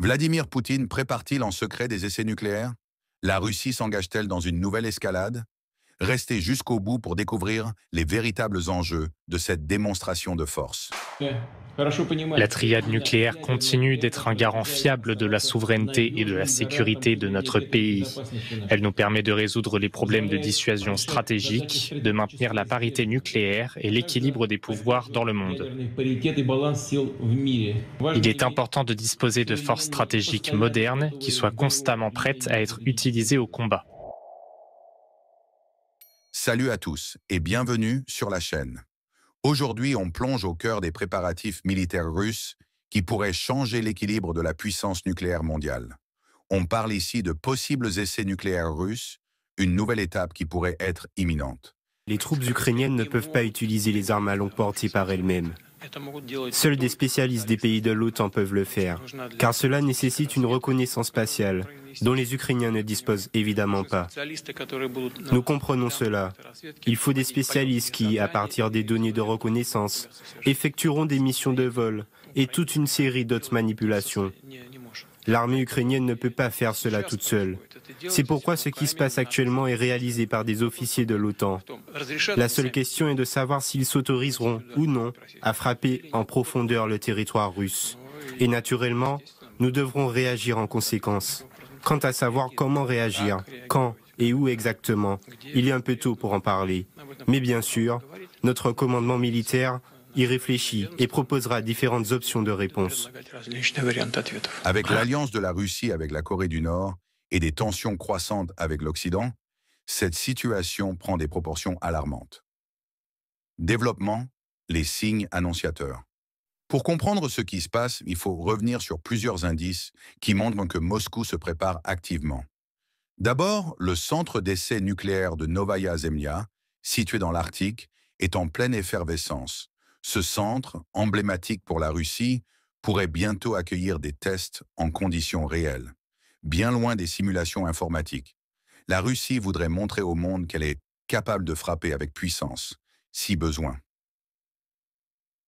Vladimir Poutine prépare-t-il en secret des essais nucléaires La Russie s'engage-t-elle dans une nouvelle escalade Restez jusqu'au bout pour découvrir les véritables enjeux de cette démonstration de force. La triade nucléaire continue d'être un garant fiable de la souveraineté et de la sécurité de notre pays. Elle nous permet de résoudre les problèmes de dissuasion stratégique, de maintenir la parité nucléaire et l'équilibre des pouvoirs dans le monde. Il est important de disposer de forces stratégiques modernes qui soient constamment prêtes à être utilisées au combat. Salut à tous et bienvenue sur la chaîne. Aujourd'hui, on plonge au cœur des préparatifs militaires russes qui pourraient changer l'équilibre de la puissance nucléaire mondiale. On parle ici de possibles essais nucléaires russes, une nouvelle étape qui pourrait être imminente. Les troupes ukrainiennes ne peuvent pas utiliser les armes à longue portée par elles-mêmes. Seuls des spécialistes des pays de l'OTAN peuvent le faire, car cela nécessite une reconnaissance spatiale, dont les Ukrainiens ne disposent évidemment pas. Nous comprenons cela. Il faut des spécialistes qui, à partir des données de reconnaissance, effectueront des missions de vol et toute une série d'autres manipulations. L'armée ukrainienne ne peut pas faire cela toute seule. C'est pourquoi ce qui se passe actuellement est réalisé par des officiers de l'OTAN. La seule question est de savoir s'ils s'autoriseront ou non à frapper en profondeur le territoire russe. Et naturellement, nous devrons réagir en conséquence. Quant à savoir comment réagir, quand et où exactement, il est un peu tôt pour en parler. Mais bien sûr, notre commandement militaire y réfléchit et proposera différentes options de réponse. Avec l'alliance de la Russie avec la Corée du Nord et des tensions croissantes avec l'Occident, cette situation prend des proportions alarmantes. Développement, les signes annonciateurs. Pour comprendre ce qui se passe, il faut revenir sur plusieurs indices qui montrent que Moscou se prépare activement. D'abord, le centre d'essai nucléaire de Novaya Zemlya, situé dans l'Arctique, est en pleine effervescence. Ce centre, emblématique pour la Russie, pourrait bientôt accueillir des tests en conditions réelles, bien loin des simulations informatiques. La Russie voudrait montrer au monde qu'elle est capable de frapper avec puissance, si besoin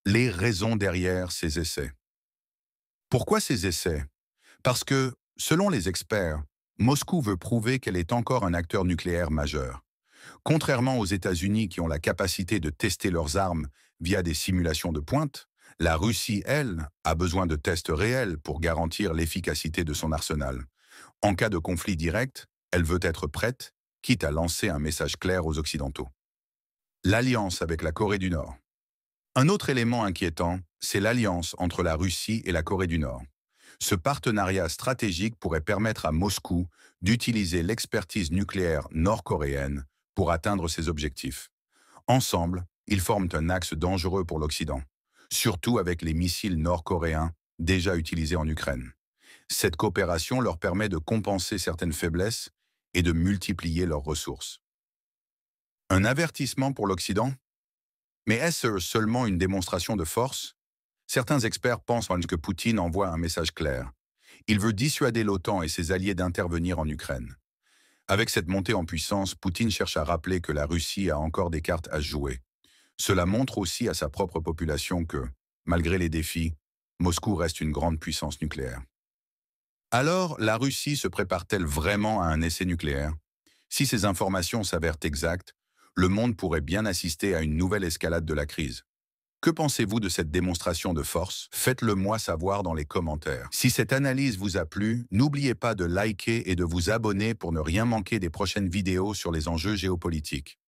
les raisons derrière ces essais. Pourquoi ces essais Parce que, selon les experts, Moscou veut prouver qu'elle est encore un acteur nucléaire majeur. Contrairement aux États-Unis qui ont la capacité de tester leurs armes via des simulations de pointe, la Russie, elle, a besoin de tests réels pour garantir l'efficacité de son arsenal. En cas de conflit direct, elle veut être prête, quitte à lancer un message clair aux Occidentaux. L'alliance avec la Corée du Nord. Un autre élément inquiétant, c'est l'alliance entre la Russie et la Corée du Nord. Ce partenariat stratégique pourrait permettre à Moscou d'utiliser l'expertise nucléaire nord-coréenne pour atteindre ses objectifs. Ensemble, ils forment un axe dangereux pour l'Occident, surtout avec les missiles nord-coréens déjà utilisés en Ukraine. Cette coopération leur permet de compenser certaines faiblesses et de multiplier leurs ressources. Un avertissement pour l'Occident mais est-ce euh, seulement une démonstration de force Certains experts pensent que Poutine envoie un message clair. Il veut dissuader l'OTAN et ses alliés d'intervenir en Ukraine. Avec cette montée en puissance, Poutine cherche à rappeler que la Russie a encore des cartes à jouer. Cela montre aussi à sa propre population que, malgré les défis, Moscou reste une grande puissance nucléaire. Alors, la Russie se prépare-t-elle vraiment à un essai nucléaire Si ces informations s'avèrent exactes, le monde pourrait bien assister à une nouvelle escalade de la crise. Que pensez-vous de cette démonstration de force Faites-le moi savoir dans les commentaires. Si cette analyse vous a plu, n'oubliez pas de liker et de vous abonner pour ne rien manquer des prochaines vidéos sur les enjeux géopolitiques.